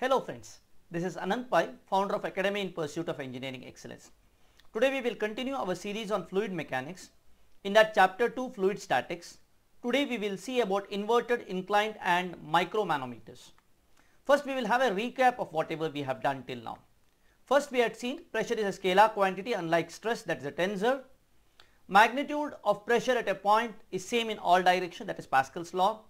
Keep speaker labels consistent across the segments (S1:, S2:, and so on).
S1: Hello friends, this is Anand Pai, founder of Academy in Pursuit of Engineering Excellence. Today we will continue our series on fluid mechanics. In that chapter 2 fluid statics, today we will see about inverted, inclined and micromanometers. First we will have a recap of whatever we have done till now. First we had seen pressure is a scalar quantity unlike stress that is a tensor. Magnitude of pressure at a point is same in all direction that is Pascal's law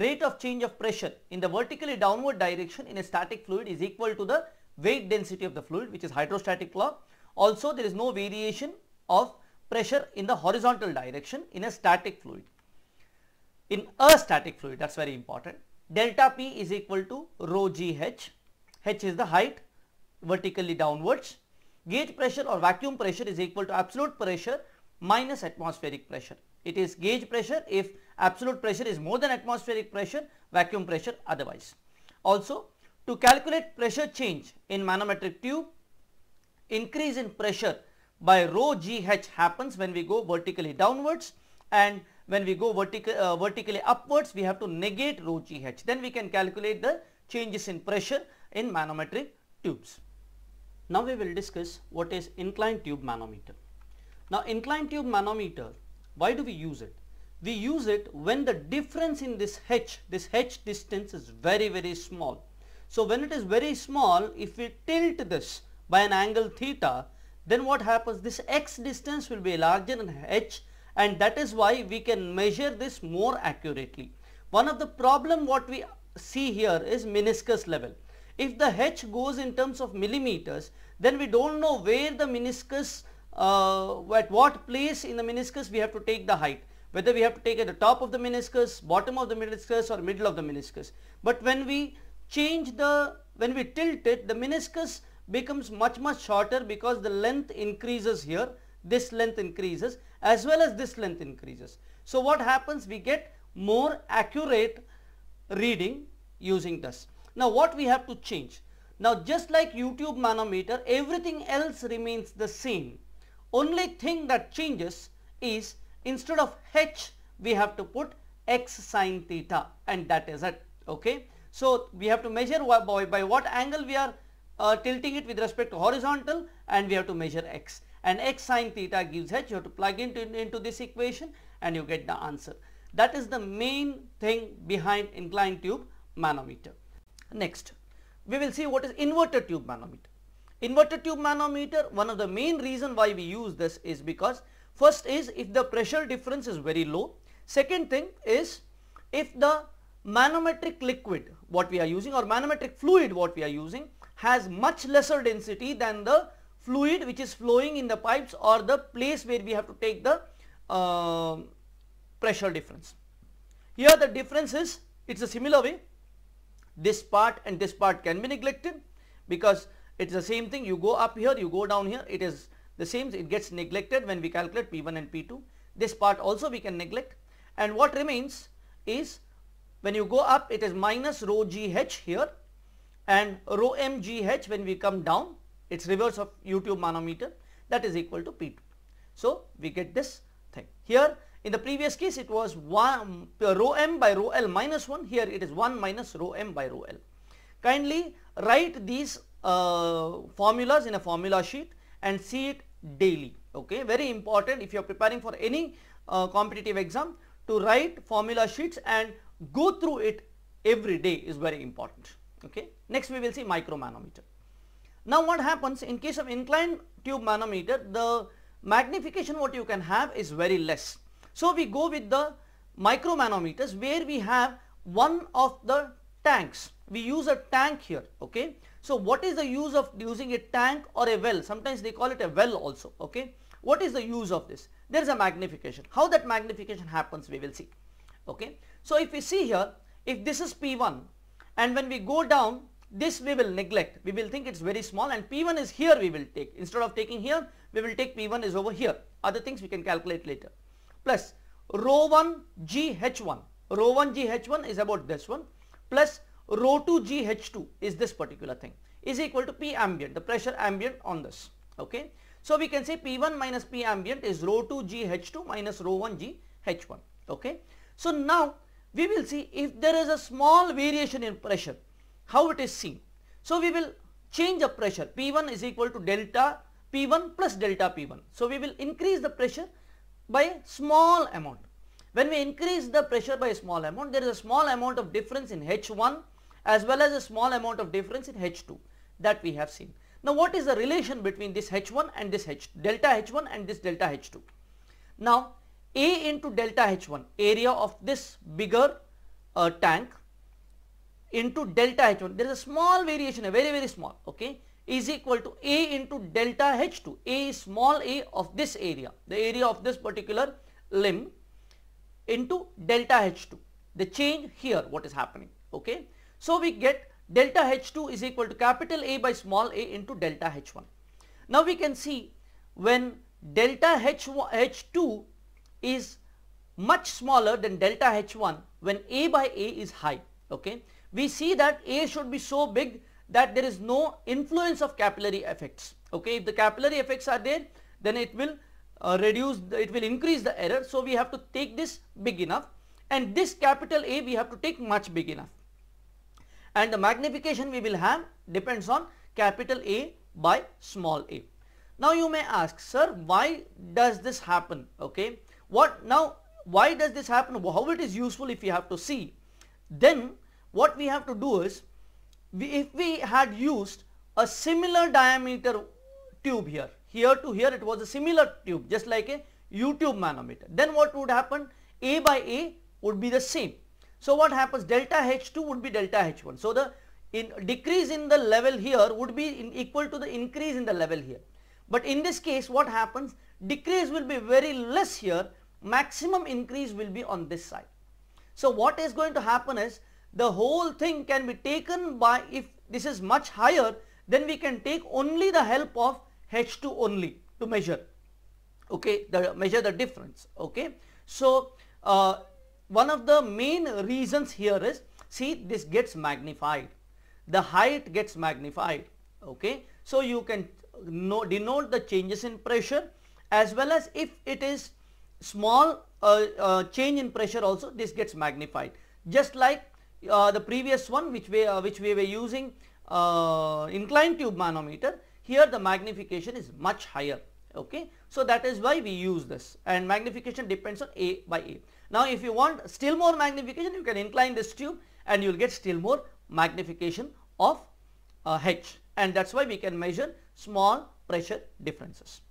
S1: rate of change of pressure in the vertically downward direction in a static fluid is equal to the weight density of the fluid which is hydrostatic law. Also there is no variation of pressure in the horizontal direction in a static fluid. In a static fluid that is very important delta P is equal to rho g h, h is the height vertically downwards. Gauge pressure or vacuum pressure is equal to absolute pressure minus atmospheric pressure. It is gauge pressure if absolute pressure is more than atmospheric pressure, vacuum pressure otherwise. Also, to calculate pressure change in manometric tube, increase in pressure by rho GH happens when we go vertically downwards and when we go uh, vertically upwards, we have to negate rho GH. Then we can calculate the changes in pressure in manometric tubes. Now we will discuss what is inclined tube manometer. Now inclined tube manometer, why do we use it? we use it when the difference in this h, this h distance is very very small. So, when it is very small, if we tilt this by an angle theta, then what happens this x distance will be larger than h and that is why we can measure this more accurately. One of the problem what we see here is meniscus level. If the h goes in terms of millimeters, then we don't know where the meniscus, uh, at what place in the meniscus we have to take the height whether we have to take at the top of the meniscus, bottom of the meniscus or middle of the meniscus. But when we change the, when we tilt it, the meniscus becomes much much shorter because the length increases here, this length increases as well as this length increases. So what happens? We get more accurate reading using this. Now what we have to change? Now just like YouTube manometer, everything else remains the same. Only thing that changes is Instead of h, we have to put x sine theta and that is it. Okay. So, we have to measure by, by what angle we are uh, tilting it with respect to horizontal and we have to measure x and x sine theta gives h. You have to plug into, into this equation and you get the answer. That is the main thing behind inclined tube manometer. Next, we will see what is inverted tube manometer. Inverted tube manometer, one of the main reason why we use this is because First is if the pressure difference is very low. Second thing is if the manometric liquid what we are using or manometric fluid what we are using has much lesser density than the fluid which is flowing in the pipes or the place where we have to take the uh, pressure difference. Here the difference is it is a similar way this part and this part can be neglected because it is the same thing you go up here you go down here it is the same it gets neglected when we calculate P1 and P2. This part also we can neglect and what remains is when you go up it is minus rho GH here and rho m g h when we come down its reverse of U-tube manometer that is equal to P2. So, we get this thing. Here in the previous case it was 1 rho m by rho l minus 1 here it is 1 minus rho m by rho l. Kindly write these uh, formulas in a formula sheet and see it daily okay very important if you are preparing for any uh, competitive exam to write formula sheets and go through it every day is very important okay next we will see micromanometer now what happens in case of inclined tube manometer the magnification what you can have is very less so we go with the micromanometers where we have one of the tanks we use a tank here okay so what is the use of using a tank or a well? Sometimes they call it a well also. Okay. What is the use of this? There is a magnification. How that magnification happens we will see. Okay. So if we see here, if this is P1 and when we go down this we will neglect. We will think it's very small and P1 is here we will take. Instead of taking here, we will take P1 is over here. Other things we can calculate later. Plus rho 1 GH1. Rho 1 GH1 is about this one. Plus rho 2 GH2 is this particular thing is equal to P ambient, the pressure ambient on this. Okay. So, we can say P1 minus P ambient is rho 2 GH2 minus rho 1 GH1. Okay. So, now we will see if there is a small variation in pressure, how it is seen. So, we will change the pressure P1 is equal to delta P1 plus delta P1. So, we will increase the pressure by small amount. When we increase the pressure by small amount, there is a small amount of difference in H1 as well as a small amount of difference in H2 that we have seen. Now what is the relation between this H1 and this H delta H1 and this delta H2? Now A into delta H1 area of this bigger uh, tank into delta H1 there is a small variation a very very small okay is equal to A into delta H2 A is small a of this area the area of this particular limb into delta H2 the change here what is happening okay so, we get delta H2 is equal to capital A by small a into delta H1. Now, we can see when delta H1, H2 is much smaller than delta H1 when A by A is high. Okay. We see that A should be so big that there is no influence of capillary effects. Okay. If the capillary effects are there, then it will uh, reduce, the, it will increase the error. So, we have to take this big enough and this capital A we have to take much big enough and the magnification we will have depends on capital A by small a. Now you may ask sir why does this happen okay what now why does this happen how it is useful if you have to see then what we have to do is we, if we had used a similar diameter tube here here to here it was a similar tube just like a U tube manometer then what would happen A by A would be the same so what happens delta H2 would be delta H1. So the in decrease in the level here would be equal to the increase in the level here. But in this case what happens decrease will be very less here maximum increase will be on this side. So what is going to happen is the whole thing can be taken by if this is much higher then we can take only the help of H2 only to measure okay the measure the difference okay. So uh, one of the main reasons here is see this gets magnified the height gets magnified okay so you can know, denote the changes in pressure as well as if it is small uh, uh, change in pressure also this gets magnified just like uh, the previous one which we uh, which we were using uh, inclined tube manometer here the magnification is much higher okay so that is why we use this and magnification depends on a by a now, if you want still more magnification, you can incline this tube and you will get still more magnification of uh, H and that is why we can measure small pressure differences.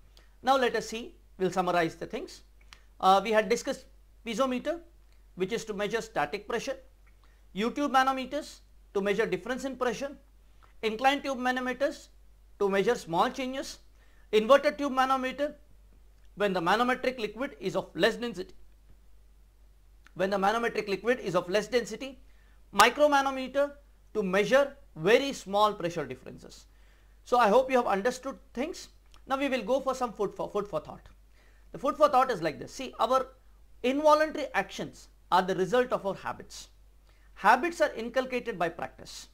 S1: Now, let us see, we will summarize the things. Uh, we had discussed piezometer which is to measure static pressure, U tube manometers to measure difference in pressure, inclined tube manometers to measure small changes, inverted tube manometer when the manometric liquid is of less density when the manometric liquid is of less density, micromanometer to measure very small pressure differences. So, I hope you have understood things. Now, we will go for some food for, food for thought. The food for thought is like this. See, our involuntary actions are the result of our habits. Habits are inculcated by practice.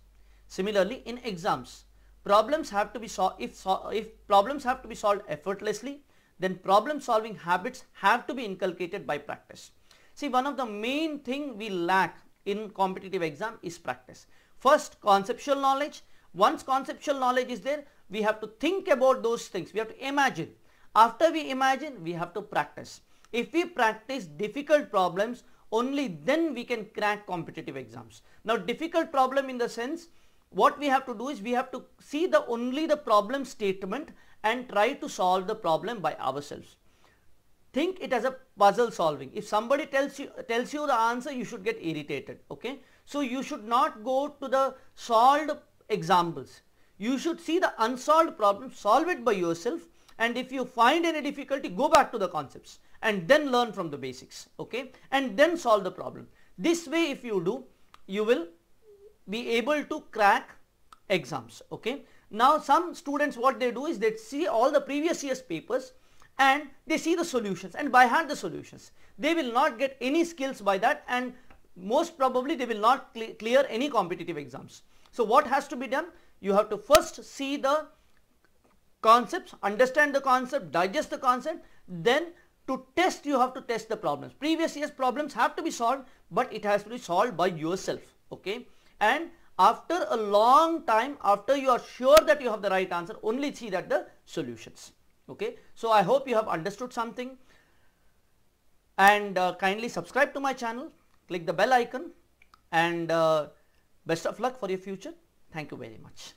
S1: Similarly, in exams, problems have to be solved. If, so if problems have to be solved effortlessly, then problem solving habits have to be inculcated by practice. See, one of the main thing we lack in competitive exam is practice. First, conceptual knowledge. Once conceptual knowledge is there, we have to think about those things. We have to imagine. After we imagine, we have to practice. If we practice difficult problems, only then we can crack competitive exams. Now, difficult problem in the sense, what we have to do is we have to see the only the problem statement and try to solve the problem by ourselves think it as a puzzle solving if somebody tells you tells you the answer you should get irritated okay so you should not go to the solved examples you should see the unsolved problem solve it by yourself and if you find any difficulty go back to the concepts and then learn from the basics okay and then solve the problem this way if you do you will be able to crack exams okay now some students what they do is they see all the previous year's papers and they see the solutions and by hand the solutions. They will not get any skills by that and most probably they will not cl clear any competitive exams. So what has to be done? You have to first see the concepts, understand the concept, digest the concept, then to test you have to test the problems. Previous years problems have to be solved but it has to be solved by yourself. Okay. And after a long time, after you are sure that you have the right answer, only see that the solutions okay so i hope you have understood something and uh, kindly subscribe to my channel click the bell icon and uh, best of luck for your future thank you very much